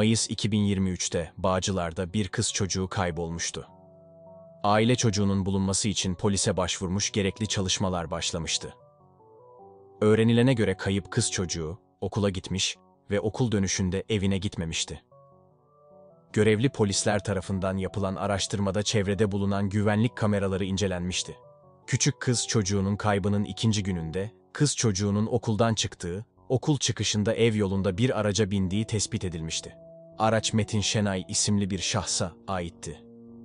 Mayıs 2023'te Bağcılar'da bir kız çocuğu kaybolmuştu. Aile çocuğunun bulunması için polise başvurmuş gerekli çalışmalar başlamıştı. Öğrenilene göre kayıp kız çocuğu okula gitmiş ve okul dönüşünde evine gitmemişti. Görevli polisler tarafından yapılan araştırmada çevrede bulunan güvenlik kameraları incelenmişti. Küçük kız çocuğunun kaybının ikinci gününde kız çocuğunun okuldan çıktığı, okul çıkışında ev yolunda bir araca bindiği tespit edilmişti araç Metin Şenay isimli bir şahsa aitti.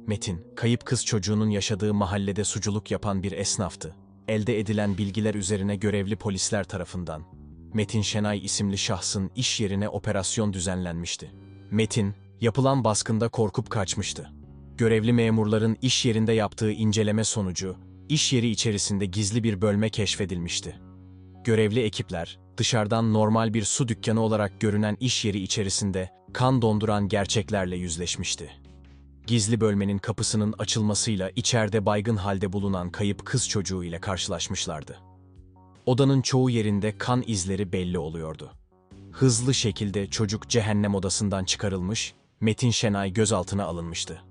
Metin, kayıp kız çocuğunun yaşadığı mahallede suculuk yapan bir esnaftı. Elde edilen bilgiler üzerine görevli polisler tarafından Metin Şenay isimli şahsın iş yerine operasyon düzenlenmişti. Metin, yapılan baskında korkup kaçmıştı. Görevli memurların iş yerinde yaptığı inceleme sonucu, iş yeri içerisinde gizli bir bölme keşfedilmişti. Görevli ekipler, Dışarıdan normal bir su dükkanı olarak görünen iş yeri içerisinde kan donduran gerçeklerle yüzleşmişti. Gizli bölmenin kapısının açılmasıyla içeride baygın halde bulunan kayıp kız çocuğu ile karşılaşmışlardı. Odanın çoğu yerinde kan izleri belli oluyordu. Hızlı şekilde çocuk cehennem odasından çıkarılmış, Metin Şenay gözaltına alınmıştı.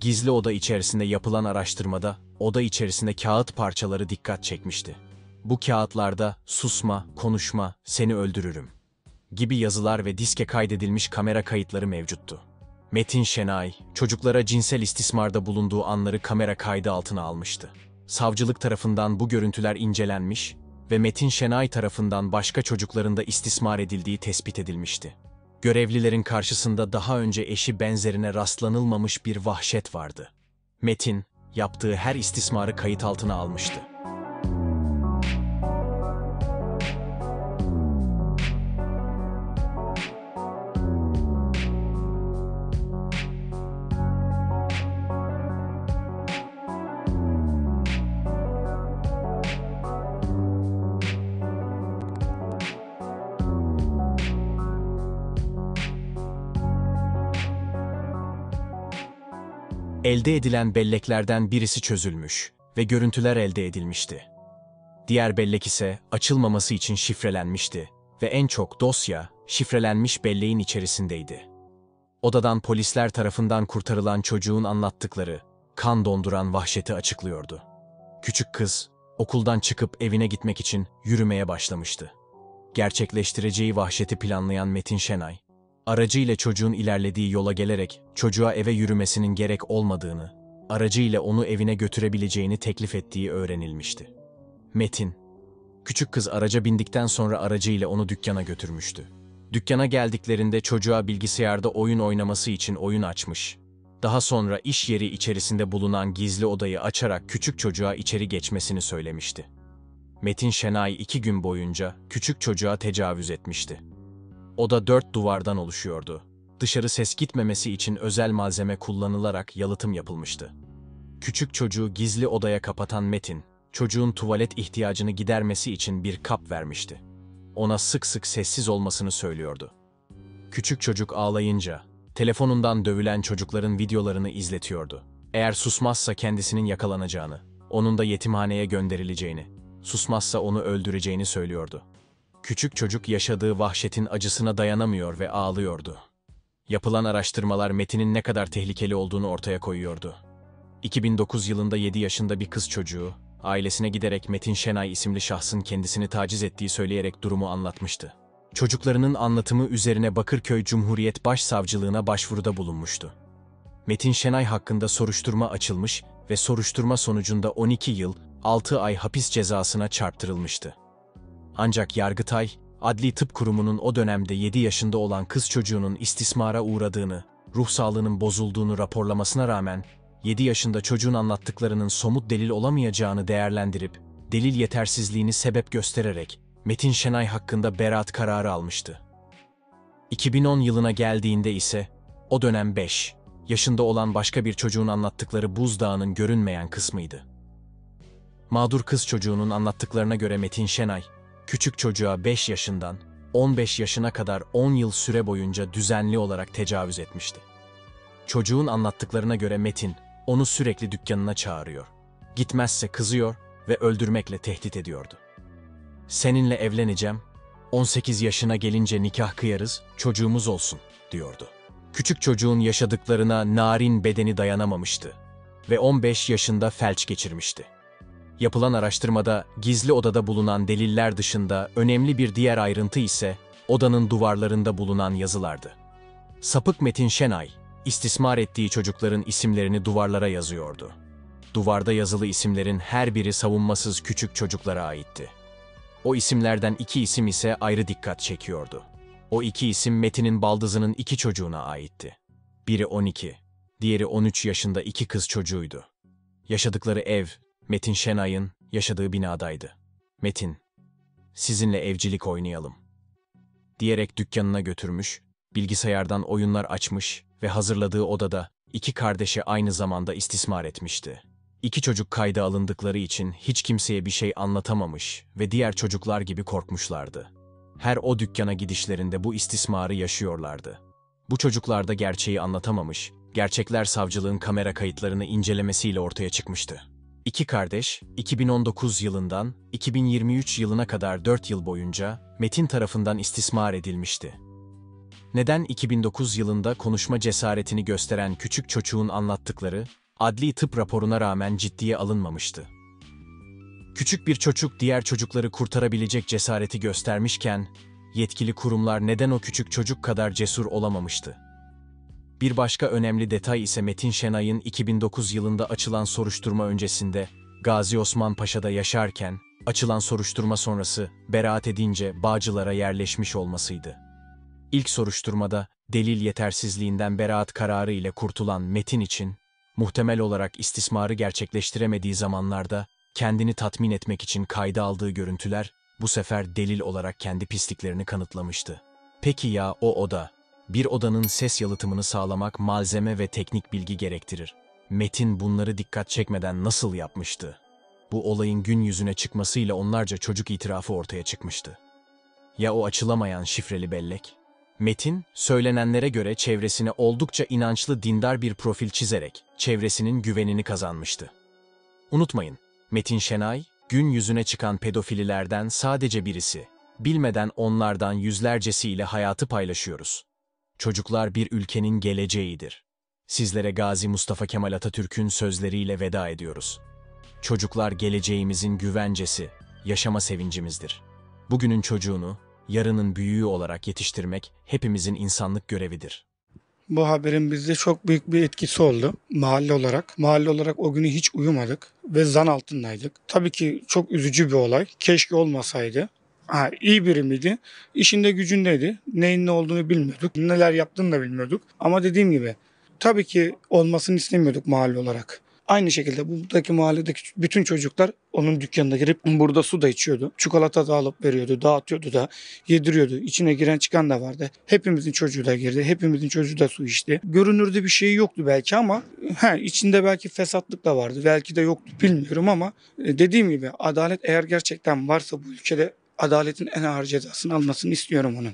Gizli oda içerisinde yapılan araştırmada oda içerisinde kağıt parçaları dikkat çekmişti. Bu kağıtlarda susma, konuşma, seni öldürürüm gibi yazılar ve diske kaydedilmiş kamera kayıtları mevcuttu. Metin Şenay, çocuklara cinsel istismarda bulunduğu anları kamera kaydı altına almıştı. Savcılık tarafından bu görüntüler incelenmiş ve Metin Şenay tarafından başka çocukların da istismar edildiği tespit edilmişti. Görevlilerin karşısında daha önce eşi benzerine rastlanılmamış bir vahşet vardı. Metin, yaptığı her istismarı kayıt altına almıştı. elde edilen belleklerden birisi çözülmüş ve görüntüler elde edilmişti. Diğer bellek ise açılmaması için şifrelenmişti ve en çok dosya şifrelenmiş belleğin içerisindeydi. Odadan polisler tarafından kurtarılan çocuğun anlattıkları kan donduran vahşeti açıklıyordu. Küçük kız okuldan çıkıp evine gitmek için yürümeye başlamıştı. Gerçekleştireceği vahşeti planlayan Metin Şenay Aracı ile çocuğun ilerlediği yola gelerek çocuğa eve yürümesinin gerek olmadığını, aracı ile onu evine götürebileceğini teklif ettiği öğrenilmişti. Metin, küçük kız araca bindikten sonra aracı ile onu dükkana götürmüştü. Dükkana geldiklerinde çocuğa bilgisayarda oyun oynaması için oyun açmış. Daha sonra iş yeri içerisinde bulunan gizli odayı açarak küçük çocuğa içeri geçmesini söylemişti. Metin Şenay iki gün boyunca küçük çocuğa tecavüz etmişti. Oda dört duvardan oluşuyordu. Dışarı ses gitmemesi için özel malzeme kullanılarak yalıtım yapılmıştı. Küçük çocuğu gizli odaya kapatan Metin, çocuğun tuvalet ihtiyacını gidermesi için bir kap vermişti. Ona sık sık sessiz olmasını söylüyordu. Küçük çocuk ağlayınca, telefonundan dövülen çocukların videolarını izletiyordu. Eğer susmazsa kendisinin yakalanacağını, onun da yetimhaneye gönderileceğini, susmazsa onu öldüreceğini söylüyordu. Küçük çocuk yaşadığı vahşetin acısına dayanamıyor ve ağlıyordu. Yapılan araştırmalar metinin ne kadar tehlikeli olduğunu ortaya koyuyordu. 2009 yılında 7 yaşında bir kız çocuğu, ailesine giderek Metin Şenay isimli şahsın kendisini taciz ettiği söyleyerek durumu anlatmıştı. Çocuklarının anlatımı üzerine Bakırköy Cumhuriyet Başsavcılığına başvuruda bulunmuştu. Metin Şenay hakkında soruşturma açılmış ve soruşturma sonucunda 12 yıl 6 ay hapis cezasına çarptırılmıştı. Ancak Yargıtay, Adli Tıp Kurumu'nun o dönemde 7 yaşında olan kız çocuğunun istismara uğradığını, ruh sağlığının bozulduğunu raporlamasına rağmen, 7 yaşında çocuğun anlattıklarının somut delil olamayacağını değerlendirip, delil yetersizliğini sebep göstererek Metin Şenay hakkında beraat kararı almıştı. 2010 yılına geldiğinde ise, o dönem 5 yaşında olan başka bir çocuğun anlattıkları buzdağının görünmeyen kısmıydı. Mağdur kız çocuğunun anlattıklarına göre Metin Şenay, küçük çocuğa 5 yaşından 15 yaşına kadar 10 yıl süre boyunca düzenli olarak tecavüz etmişti. Çocuğun anlattıklarına göre Metin onu sürekli dükkanına çağırıyor. Gitmezse kızıyor ve öldürmekle tehdit ediyordu. Seninle evleneceğim, 18 yaşına gelince nikah kıyarız, çocuğumuz olsun, diyordu. Küçük çocuğun yaşadıklarına narin bedeni dayanamamıştı ve 15 yaşında felç geçirmişti. Yapılan araştırmada gizli odada bulunan deliller dışında önemli bir diğer ayrıntı ise odanın duvarlarında bulunan yazılardı. Sapık Metin Şenay, istismar ettiği çocukların isimlerini duvarlara yazıyordu. Duvarda yazılı isimlerin her biri savunmasız küçük çocuklara aitti. O isimlerden iki isim ise ayrı dikkat çekiyordu. O iki isim Metin'in baldızının iki çocuğuna aitti. Biri 12, diğeri 13 yaşında iki kız çocuğuydu. Yaşadıkları ev, Metin Şenay'ın yaşadığı binadaydı. Metin, sizinle evcilik oynayalım. Diyerek dükkanına götürmüş, bilgisayardan oyunlar açmış ve hazırladığı odada iki kardeşi aynı zamanda istismar etmişti. İki çocuk kayda alındıkları için hiç kimseye bir şey anlatamamış ve diğer çocuklar gibi korkmuşlardı. Her o dükkana gidişlerinde bu istismarı yaşıyorlardı. Bu çocuklarda gerçeği anlatamamış, gerçekler savcılığın kamera kayıtlarını incelemesiyle ortaya çıkmıştı. İki kardeş, 2019 yılından 2023 yılına kadar 4 yıl boyunca Metin tarafından istismar edilmişti. Neden 2009 yılında konuşma cesaretini gösteren küçük çocuğun anlattıkları, adli tıp raporuna rağmen ciddiye alınmamıştı. Küçük bir çocuk diğer çocukları kurtarabilecek cesareti göstermişken, yetkili kurumlar neden o küçük çocuk kadar cesur olamamıştı? Bir başka önemli detay ise Metin Şenay'ın 2009 yılında açılan soruşturma öncesinde, Gazi Osman Paşa'da yaşarken, açılan soruşturma sonrası beraat edince Bağcılar'a yerleşmiş olmasıydı. İlk soruşturmada delil yetersizliğinden beraat kararı ile kurtulan Metin için, muhtemel olarak istismarı gerçekleştiremediği zamanlarda kendini tatmin etmek için kayda aldığı görüntüler bu sefer delil olarak kendi pisliklerini kanıtlamıştı. Peki ya o oda, bir odanın ses yalıtımını sağlamak malzeme ve teknik bilgi gerektirir. Metin bunları dikkat çekmeden nasıl yapmıştı? Bu olayın gün yüzüne çıkmasıyla onlarca çocuk itirafı ortaya çıkmıştı. Ya o açılamayan şifreli bellek? Metin, söylenenlere göre çevresine oldukça inançlı dindar bir profil çizerek çevresinin güvenini kazanmıştı. Unutmayın, Metin Şenay, gün yüzüne çıkan pedofililerden sadece birisi. Bilmeden onlardan yüzlercesiyle hayatı paylaşıyoruz. Çocuklar bir ülkenin geleceğidir. Sizlere Gazi Mustafa Kemal Atatürk'ün sözleriyle veda ediyoruz. Çocuklar geleceğimizin güvencesi, yaşama sevincimizdir. Bugünün çocuğunu, yarının büyüğü olarak yetiştirmek hepimizin insanlık görevidir. Bu haberin bizde çok büyük bir etkisi oldu mahalle olarak. Mahalle olarak o günü hiç uyumadık ve zan altındaydık. Tabii ki çok üzücü bir olay. Keşke olmasaydı. Ha, iyi birimiydi. İşinde gücündeydi. Neyin ne olduğunu bilmiyorduk. Neler yaptığını da bilmiyorduk. Ama dediğim gibi tabii ki olmasını istemiyorduk mahalle olarak. Aynı şekilde buradaki mahalledeki bütün çocuklar onun dükkanına girip burada su da içiyordu. Çikolata da alıp veriyordu, dağıtıyordu da, yediriyordu. İçine giren çıkan da vardı. Hepimizin çocuğu da girdi, hepimizin çocuğu da su içti. Görünürde bir şey yoktu belki ama he, içinde belki fesatlık da vardı. Belki de yoktu bilmiyorum ama e, dediğim gibi adalet eğer gerçekten varsa bu ülkede adaletin en ağır cezasını almasını istiyorum onun.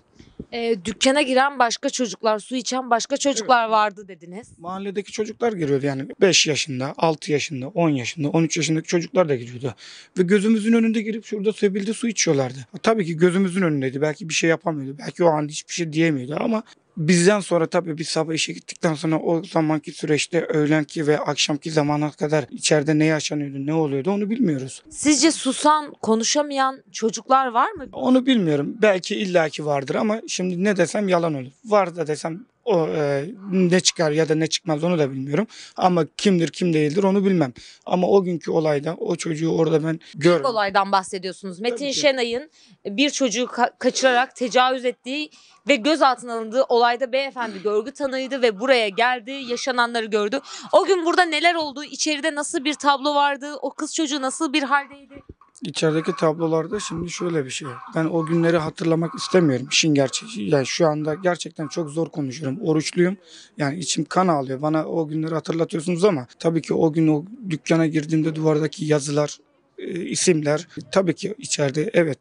E, dükkana giren başka çocuklar, su içen başka çocuklar evet. vardı dediniz. Mahalledeki çocuklar giriyordu yani 5 yaşında, 6 yaşında, 10 yaşında, 13 yaşındaki çocuklar da giriyordu. Ve gözümüzün önünde girip şurada sebilde su içiyorlardı. Tabii ki gözümüzün önündeydi. Belki bir şey yapamıyordu. Belki o an hiçbir şey diyemiyordu ama Bizden sonra tabii biz sabah işe gittikten sonra o zamanki süreçte öğlenki ve akşamki zamana kadar içeride ne yaşanıyordu, ne oluyordu onu bilmiyoruz. Sizce susan, konuşamayan çocuklar var mı? Onu bilmiyorum. Belki illaki vardır ama şimdi ne desem yalan olur. Var da desem o e, ne çıkar ya da ne çıkmaz onu da bilmiyorum. Ama kimdir kim değildir onu bilmem. Ama o günkü olayda o çocuğu orada ben gör. Büyük olaydan bahsediyorsunuz. Metin Şenay'ın bir çocuğu ka- kaçırarak tecavüz ettiği ve gözaltına alındığı olayda beyefendi görgü tanıydı ve buraya geldi, yaşananları gördü. O gün burada neler oldu, içeride nasıl bir tablo vardı, o kız çocuğu nasıl bir haldeydi? içerideki tablolarda şimdi şöyle bir şey. Ben o günleri hatırlamak istemiyorum. İşin gerçeği. Yani şu anda gerçekten çok zor konuşuyorum. Oruçluyum. Yani içim kan ağlıyor. Bana o günleri hatırlatıyorsunuz ama tabii ki o gün o dükkana girdiğimde duvardaki yazılar, e, isimler tabii ki içeride evet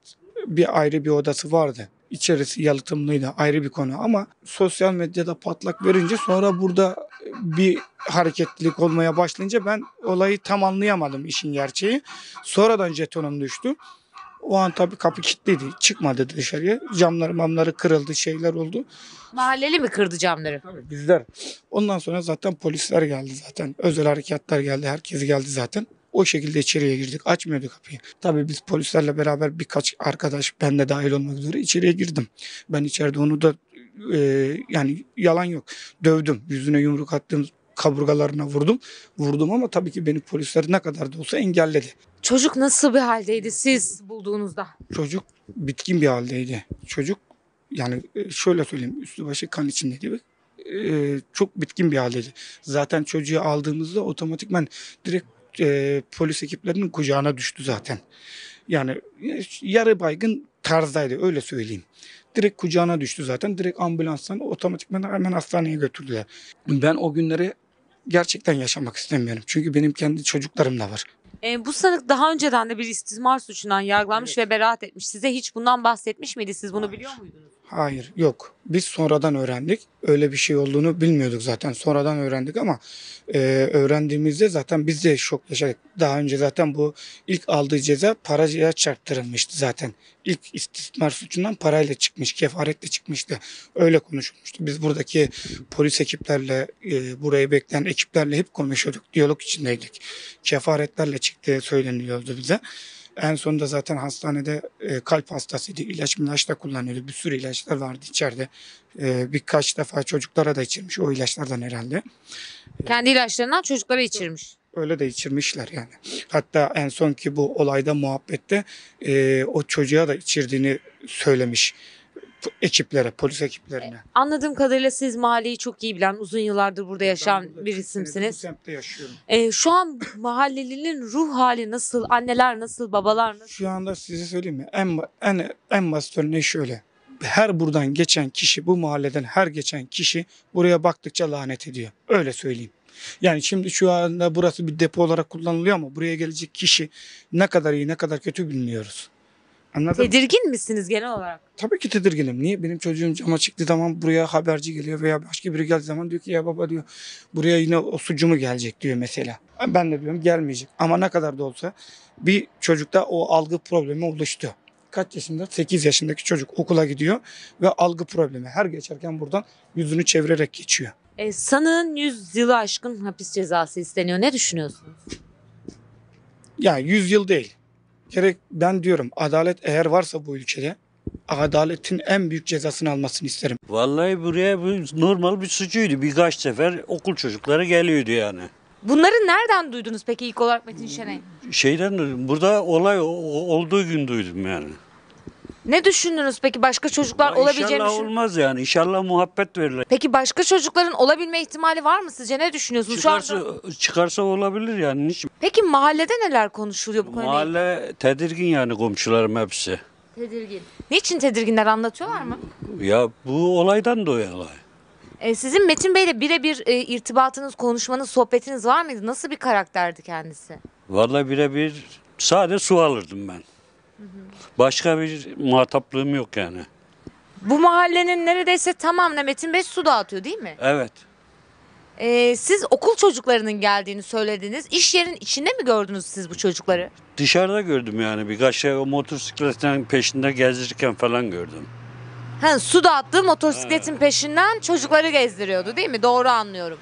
bir ayrı bir odası vardı İçerisi yalıtımlıydı ayrı bir konu ama sosyal medyada patlak verince sonra burada bir hareketlilik olmaya başlayınca ben olayı tam anlayamadım işin gerçeği. Sonradan jetonum düştü. O an tabii kapı kilitliydi. Çıkmadı dışarıya. Camlar mamları kırıldı şeyler oldu. Mahalleli mi kırdı camları? Tabii bizler. Ondan sonra zaten polisler geldi zaten. Özel harekatlar geldi. Herkes geldi zaten. O şekilde içeriye girdik. Açmıyordu kapıyı. Tabii biz polislerle beraber birkaç arkadaş ben de dahil olmak üzere içeriye girdim. Ben içeride onu da e, yani yalan yok. Dövdüm. Yüzüne yumruk attım. Kaburgalarına vurdum. Vurdum ama tabii ki beni polisler ne kadar da olsa engelledi. Çocuk nasıl bir haldeydi siz bulduğunuzda? Çocuk bitkin bir haldeydi. Çocuk yani e, şöyle söyleyeyim üstü başı kan içinde gibi e, çok bitkin bir haldeydi. Zaten çocuğu aldığımızda otomatikman direkt e, polis ekiplerinin kucağına düştü zaten. Yani e, yarı baygın tarzdaydı öyle söyleyeyim. Direkt kucağına düştü zaten. Direkt ambulanstan otomatikman hemen hastaneye götürdüler. Ben o günleri gerçekten yaşamak istemiyorum. Çünkü benim kendi çocuklarım da var. E, bu sanık daha önceden de bir istismar suçundan yargılanmış evet. ve beraat etmiş. Size hiç bundan bahsetmiş miydi? Siz bunu Hayır. biliyor muydunuz? Hayır yok. Biz sonradan öğrendik. Öyle bir şey olduğunu bilmiyorduk zaten. Sonradan öğrendik ama e, öğrendiğimizde zaten biz de şok yaşadık. Daha önce zaten bu ilk aldığı ceza paraya çarptırılmıştı zaten. İlk istismar suçundan parayla çıkmış, kefaretle çıkmıştı. Öyle konuşulmuştu. Biz buradaki polis ekiplerle, e, burayı bekleyen ekiplerle hep konuşuyorduk. Diyalog içindeydik. Kefaretlerle çıktığı söyleniyordu bize. En sonunda zaten hastanede e, kalp hastasıydı. İlaç ilaç da kullanıyordu. Bir sürü ilaçlar vardı içeride. E, birkaç defa çocuklara da içirmiş o ilaçlardan herhalde. Kendi ilaçlarından çocuklara içirmiş. Öyle de içirmişler yani. Hatta en son ki bu olayda muhabbette e, o çocuğa da içirdiğini söylemiş ekiplere, polis ekiplerine. E, anladığım kadarıyla siz mahalleyi çok iyi bilen, uzun yıllardır burada yaşayan burada bir isimsiniz. Bu semtte yaşıyorum. E, şu an mahallelinin ruh hali nasıl? Anneler nasıl? Babalar nasıl? Şu anda size söyleyeyim mi? En, en, en basit örneği şöyle. Her buradan geçen kişi, bu mahalleden her geçen kişi buraya baktıkça lanet ediyor. Öyle söyleyeyim. Yani şimdi şu anda burası bir depo olarak kullanılıyor ama buraya gelecek kişi ne kadar iyi ne kadar kötü bilmiyoruz. Anladın mı? Tedirgin misiniz genel olarak? Tabii ki tedirginim. Niye? Benim çocuğum cama çıktığı zaman buraya haberci geliyor veya başka biri geldiği zaman diyor ki ya baba diyor buraya yine o sucu mu gelecek diyor mesela. Ben de diyorum gelmeyecek. Ama ne kadar da olsa bir çocukta o algı problemi oluştu. Kaç yaşında? 8 yaşındaki çocuk okula gidiyor ve algı problemi her geçerken buradan yüzünü çevirerek geçiyor. E, sanığın 100 yılı aşkın hapis cezası isteniyor. Ne düşünüyorsunuz? Ya 100 yıl değil gerek ben diyorum adalet eğer varsa bu ülkede adaletin en büyük cezasını almasını isterim. Vallahi buraya bu normal bir suçuydu. Birkaç sefer okul çocukları geliyordu yani. Bunları nereden duydunuz peki ilk olarak Metin Şenay? Şeyden duydum. Burada olay olduğu gün duydum yani. Ne düşündünüz peki başka çocuklar Ama olabileceğini İnşallah düşün- olmaz yani. İnşallah muhabbet verirler. Peki başka çocukların olabilme ihtimali var mı sizce? Ne düşünüyorsunuz Çıkarsa, şu anda? çıkarsa olabilir yani. Hiç Peki mahallede neler konuşuluyor bu konuyla? Mahalle tedirgin yani komşularım hepsi. Tedirgin. Niçin tedirginler anlatıyorlar mı? Ya bu olaydan dolayı E, sizin Metin Bey'le birebir e, irtibatınız, konuşmanız, sohbetiniz var mıydı? Nasıl bir karakterdi kendisi? Vallahi birebir sadece su alırdım ben. Başka bir muhataplığım yok yani. Bu mahallenin neredeyse tamamına Metin Bey su dağıtıyor değil mi? Evet. Ee, siz okul çocuklarının geldiğini söylediniz. İş yerin içinde mi gördünüz siz bu çocukları? Dışarıda gördüm yani birkaç şey o motosikletten peşinde gezdirirken falan gördüm. Ha, su dağıttığı motosikletin peşinden çocukları gezdiriyordu değil mi? Doğru anlıyorum.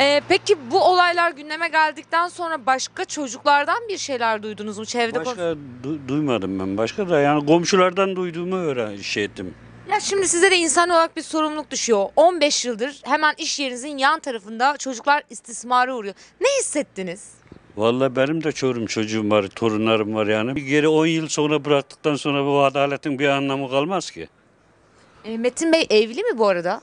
Ee, peki bu olaylar gündeme geldikten sonra başka çocuklardan bir şeyler duydunuz mu çevrede? Başka du- duymadım ben. Başka da yani komşulardan duyduğumu öğren şey ettim. Ya şimdi size de insan olarak bir sorumluluk düşüyor. 15 yıldır hemen iş yerinizin yan tarafında çocuklar istismara uğruyor. Ne hissettiniz? Vallahi benim de çorum çocuğum var, torunlarım var yani. Bir geri 10 yıl sonra bıraktıktan sonra bu adaletin bir anlamı kalmaz ki. E, Metin Bey evli mi bu arada?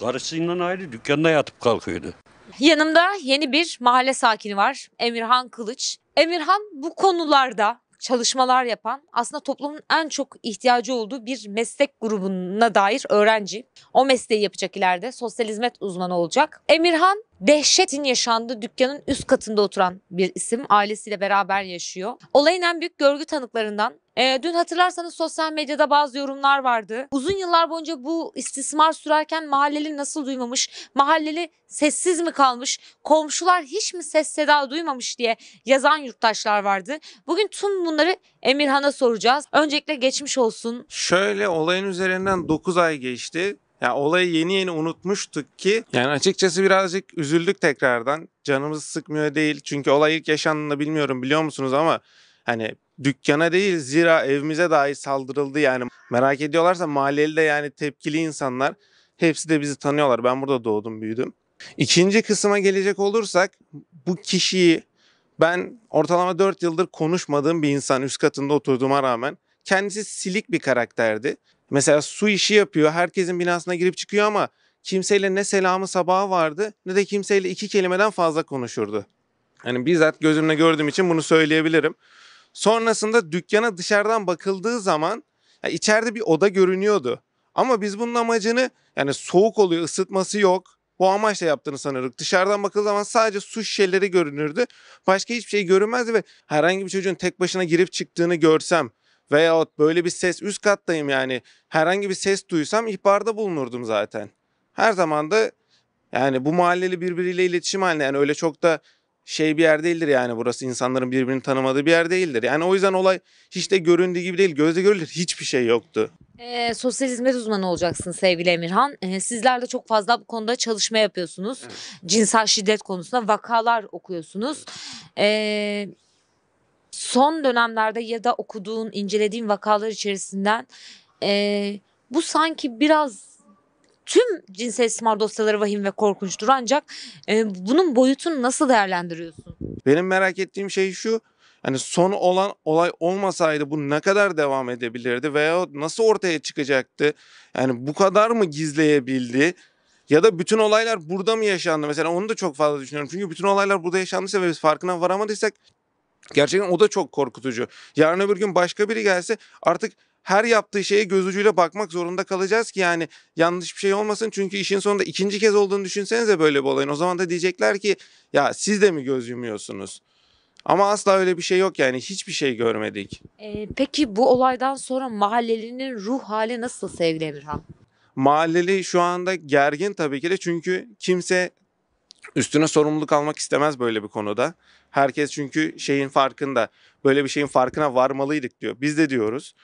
Karısıyla ayrı dükkanda yatıp kalkıyordu. Yanımda yeni bir mahalle sakini var. Emirhan Kılıç. Emirhan bu konularda çalışmalar yapan aslında toplumun en çok ihtiyacı olduğu bir meslek grubuna dair öğrenci. O mesleği yapacak ileride sosyal hizmet uzmanı olacak. Emirhan dehşetin yaşandığı dükkanın üst katında oturan bir isim. Ailesiyle beraber yaşıyor. Olayın en büyük görgü tanıklarından e, dün hatırlarsanız sosyal medyada bazı yorumlar vardı. Uzun yıllar boyunca bu istismar sürerken mahalleli nasıl duymamış, mahalleli sessiz mi kalmış, komşular hiç mi ses seda duymamış diye yazan yurttaşlar vardı. Bugün tüm bunları Emirhan'a soracağız. Öncelikle geçmiş olsun. Şöyle olayın üzerinden 9 ay geçti. Ya olayı yeni yeni unutmuştuk ki yani açıkçası birazcık üzüldük tekrardan. Canımızı sıkmıyor değil. Çünkü olay ilk yaşandığında bilmiyorum biliyor musunuz ama hani dükkana değil zira evimize dahi saldırıldı yani. Merak ediyorlarsa mahalleli de yani tepkili insanlar. Hepsi de bizi tanıyorlar. Ben burada doğdum, büyüdüm. İkinci kısma gelecek olursak bu kişiyi ben ortalama 4 yıldır konuşmadığım bir insan üst katında oturduğuma rağmen kendisi silik bir karakterdi. Mesela su işi yapıyor, herkesin binasına girip çıkıyor ama kimseyle ne selamı sabahı vardı ne de kimseyle iki kelimeden fazla konuşurdu. Hani bizzat gözümle gördüğüm için bunu söyleyebilirim. Sonrasında dükkana dışarıdan bakıldığı zaman yani içeride bir oda görünüyordu. Ama biz bunun amacını yani soğuk oluyor, ısıtması yok. Bu amaçla yaptığını sanırdık. Dışarıdan bakıldığı zaman sadece su şişeleri görünürdü. Başka hiçbir şey görünmezdi ve herhangi bir çocuğun tek başına girip çıktığını görsem veyahut böyle bir ses üst kattayım yani herhangi bir ses duysam ihbarda bulunurdum zaten. Her zaman da yani bu mahalleli birbiriyle iletişim halinde yani öyle çok da şey bir yer değildir yani burası insanların birbirini tanımadığı bir yer değildir. Yani o yüzden olay hiç de göründüğü gibi değil. Gözle görülür hiçbir şey yoktu. E, ee, sosyal hizmet uzmanı olacaksın sevgili Emirhan. E, sizler de çok fazla bu konuda çalışma yapıyorsunuz. Evet. Cinsel şiddet konusunda vakalar okuyorsunuz. E, son dönemlerde ya da okuduğun, incelediğin vakalar içerisinden e, bu sanki biraz tüm cinsel istismar dosyaları vahim ve korkunçtur ancak e, bunun boyutunu nasıl değerlendiriyorsun? Benim merak ettiğim şey şu. Hani son olan olay olmasaydı bu ne kadar devam edebilirdi veya nasıl ortaya çıkacaktı? Yani bu kadar mı gizleyebildi? Ya da bütün olaylar burada mı yaşandı? Mesela onu da çok fazla düşünüyorum. Çünkü bütün olaylar burada yaşandıysa ve biz farkına varamadıysak gerçekten o da çok korkutucu. Yarın öbür gün başka biri gelse artık her yaptığı şeye göz ucuyla bakmak zorunda kalacağız ki yani yanlış bir şey olmasın. Çünkü işin sonunda ikinci kez olduğunu düşünsenize böyle bir olayın. O zaman da diyecekler ki ya siz de mi göz yumuyorsunuz? Ama asla öyle bir şey yok yani hiçbir şey görmedik. Ee, peki bu olaydan sonra mahallelinin ruh hali nasıl sevgili Emirhan? Mahalleli şu anda gergin tabii ki de çünkü kimse üstüne sorumluluk almak istemez böyle bir konuda. Herkes çünkü şeyin farkında böyle bir şeyin farkına varmalıydık diyor. Biz de diyoruz.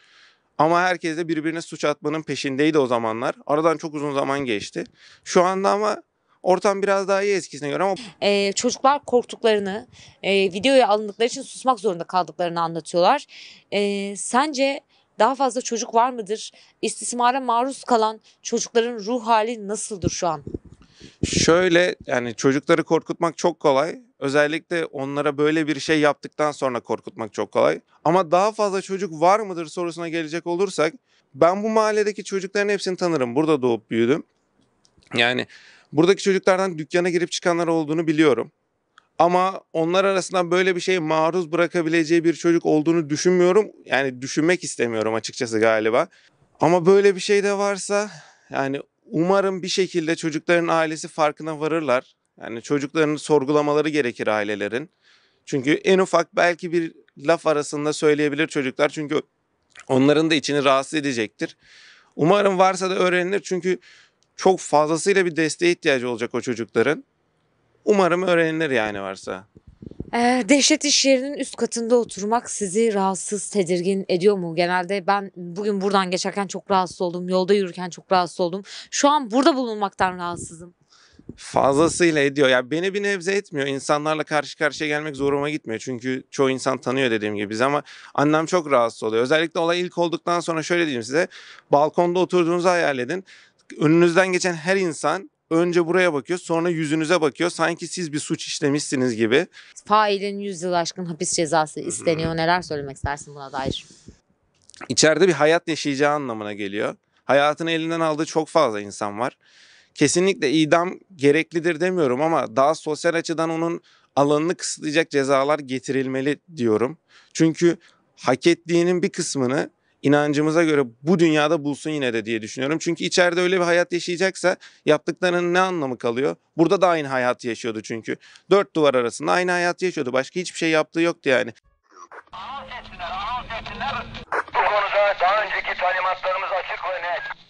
Ama herkes de birbirine suç atmanın peşindeydi o zamanlar. Aradan çok uzun zaman geçti. Şu anda ama ortam biraz daha iyi eskisine göre ama... Ee, çocuklar korktuklarını, e, videoya alındıkları için susmak zorunda kaldıklarını anlatıyorlar. E, sence daha fazla çocuk var mıdır? İstismara maruz kalan çocukların ruh hali nasıldır şu an? Şöyle yani çocukları korkutmak çok kolay. Özellikle onlara böyle bir şey yaptıktan sonra korkutmak çok kolay. Ama daha fazla çocuk var mıdır sorusuna gelecek olursak ben bu mahalledeki çocukların hepsini tanırım. Burada doğup büyüdüm. Yani buradaki çocuklardan dükkana girip çıkanlar olduğunu biliyorum. Ama onlar arasında böyle bir şey maruz bırakabileceği bir çocuk olduğunu düşünmüyorum. Yani düşünmek istemiyorum açıkçası galiba. Ama böyle bir şey de varsa yani Umarım bir şekilde çocukların ailesi farkına varırlar. Yani çocuklarını sorgulamaları gerekir ailelerin. Çünkü en ufak belki bir laf arasında söyleyebilir çocuklar. Çünkü onların da içini rahatsız edecektir. Umarım varsa da öğrenilir. Çünkü çok fazlasıyla bir desteğe ihtiyacı olacak o çocukların. Umarım öğrenilir yani varsa. Ee, dehşet iş yerinin üst katında oturmak sizi rahatsız, tedirgin ediyor mu? Genelde ben bugün buradan geçerken çok rahatsız oldum. Yolda yürürken çok rahatsız oldum. Şu an burada bulunmaktan rahatsızım. Fazlasıyla ediyor. Ya beni bir nebze etmiyor. İnsanlarla karşı karşıya gelmek zoruma gitmiyor. Çünkü çoğu insan tanıyor dediğim gibi biz ama annem çok rahatsız oluyor. Özellikle olay ilk olduktan sonra şöyle diyeyim size. Balkonda oturduğunuzu hayal edin. Önünüzden geçen her insan önce buraya bakıyor sonra yüzünüze bakıyor. Sanki siz bir suç işlemişsiniz gibi. Failin 100 yıl aşkın hapis cezası isteniyor. Neler söylemek istersin buna dair? İçeride bir hayat yaşayacağı anlamına geliyor. Hayatını elinden aldığı çok fazla insan var. Kesinlikle idam gereklidir demiyorum ama daha sosyal açıdan onun alanını kısıtlayacak cezalar getirilmeli diyorum. Çünkü hak ettiğinin bir kısmını inancımıza göre bu dünyada bulsun yine de diye düşünüyorum. Çünkü içeride öyle bir hayat yaşayacaksa yaptıklarının ne anlamı kalıyor? Burada da aynı hayatı yaşıyordu çünkü. Dört duvar arasında aynı hayatı yaşıyordu. Başka hiçbir şey yaptığı yoktu yani. Anons etsinler, anons etsinler. Bu konuda daha önceki talimatlarımız açık ve net.